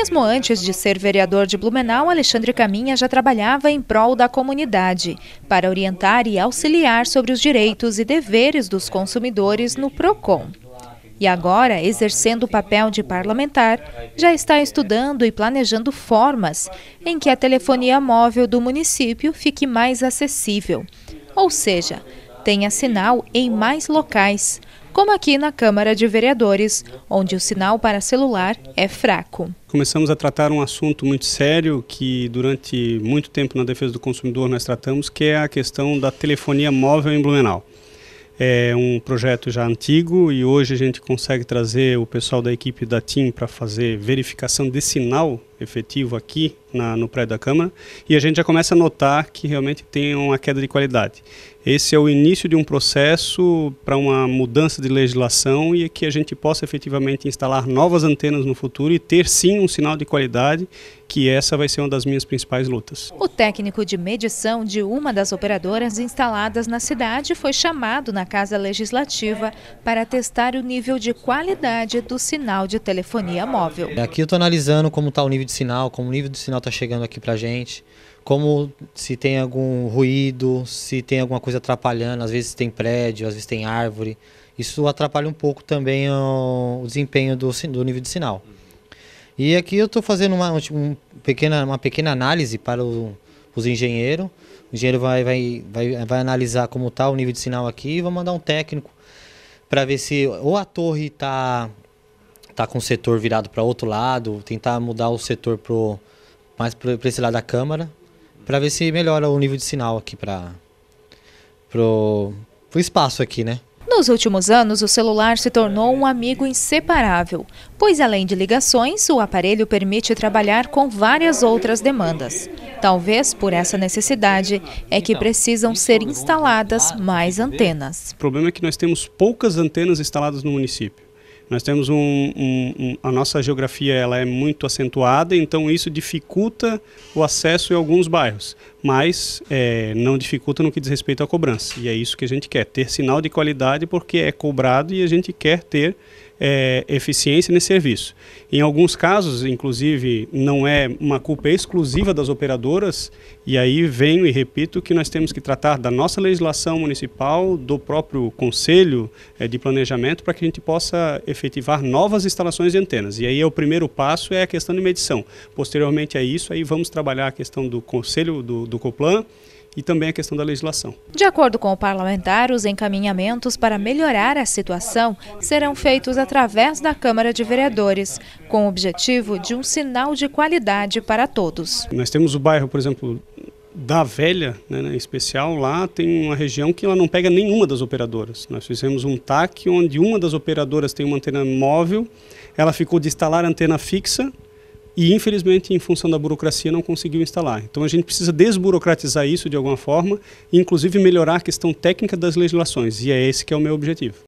Mesmo antes de ser vereador de Blumenau, Alexandre Caminha já trabalhava em prol da comunidade, para orientar e auxiliar sobre os direitos e deveres dos consumidores no PROCON. E agora, exercendo o papel de parlamentar, já está estudando e planejando formas em que a telefonia móvel do município fique mais acessível. Ou seja, tenha sinal em mais locais, como aqui na Câmara de Vereadores, onde o sinal para celular é fraco. Começamos a tratar um assunto muito sério que durante muito tempo na defesa do consumidor nós tratamos, que é a questão da telefonia móvel em Blumenau. É um projeto já antigo e hoje a gente consegue trazer o pessoal da equipe da TIM para fazer verificação de sinal efetivo aqui na, no prédio da Câmara, e a gente já começa a notar que realmente tem uma queda de qualidade. Esse é o início de um processo para uma mudança de legislação e que a gente possa efetivamente instalar novas antenas no futuro e ter sim um sinal de qualidade, que essa vai ser uma das minhas principais lutas. O técnico de medição de uma das operadoras instaladas na cidade foi chamado na Casa Legislativa para testar o nível de qualidade do sinal de telefonia móvel. Aqui eu estou analisando como está o nível de sinal, como o nível de sinal sinal está chegando aqui para gente, como se tem algum ruído, se tem alguma coisa atrapalhando, às vezes tem prédio, às vezes tem árvore. Isso atrapalha um pouco também o, desempenho do, do, nível de sinal. E aqui eu estou fazendo uma, um pequena, uma pequena análise para o, os engenheiros. O engenheiro vai, vai, vai, vai analisar como está o nível de sinal aqui e vai mandar um técnico para ver se ou a torre está tá com o setor virado para outro lado, tentar mudar o setor pro mais para esse lado da câmara, para ver se melhora o nível de sinal aqui para o espaço aqui, né? Nos últimos anos, o celular se tornou um amigo inseparável, pois além de ligações, o aparelho permite trabalhar com várias outras demandas. Talvez por essa necessidade é que precisam ser instaladas mais antenas. O problema é que nós temos poucas antenas instaladas no município. Nós temos um, um, um, a nossa geografia ela é muito acentuada, então isso dificulta o acesso em alguns bairros mas é, não dificulta no que diz respeito à cobrança. E é isso que a gente quer, ter sinal de qualidade porque é cobrado e a gente quer ter é, eficiência nesse serviço. Em alguns casos, inclusive, não é uma culpa exclusiva das operadoras, e aí venho e repito que nós temos que tratar da nossa legislação municipal, do próprio Conselho é, de Planejamento, para que a gente possa efetivar novas instalações de antenas. E aí é o primeiro passo é a questão de medição. Posteriormente a isso, aí vamos trabalhar a questão do Conselho do, do Coplan e também a questão da legislação. De acordo com o parlamentar, os encaminhamentos para melhorar a situação serão feitos através da Câmara de Vereadores, com o objetivo de um sinal de qualidade para todos. Nós temos o bairro, por exemplo, da Velha, né, né em especial, lá tem uma região que ela não pega nenhuma das operadoras. Nós fizemos um TAC onde uma das operadoras tem uma antena móvel, ela ficou de instalar antena fixa e infelizmente em função da burocracia não conseguiu instalar. Então a gente precisa desburocratizar isso de alguma forma e inclusive melhorar a questão técnica das legislações e é esse que é o meu objetivo.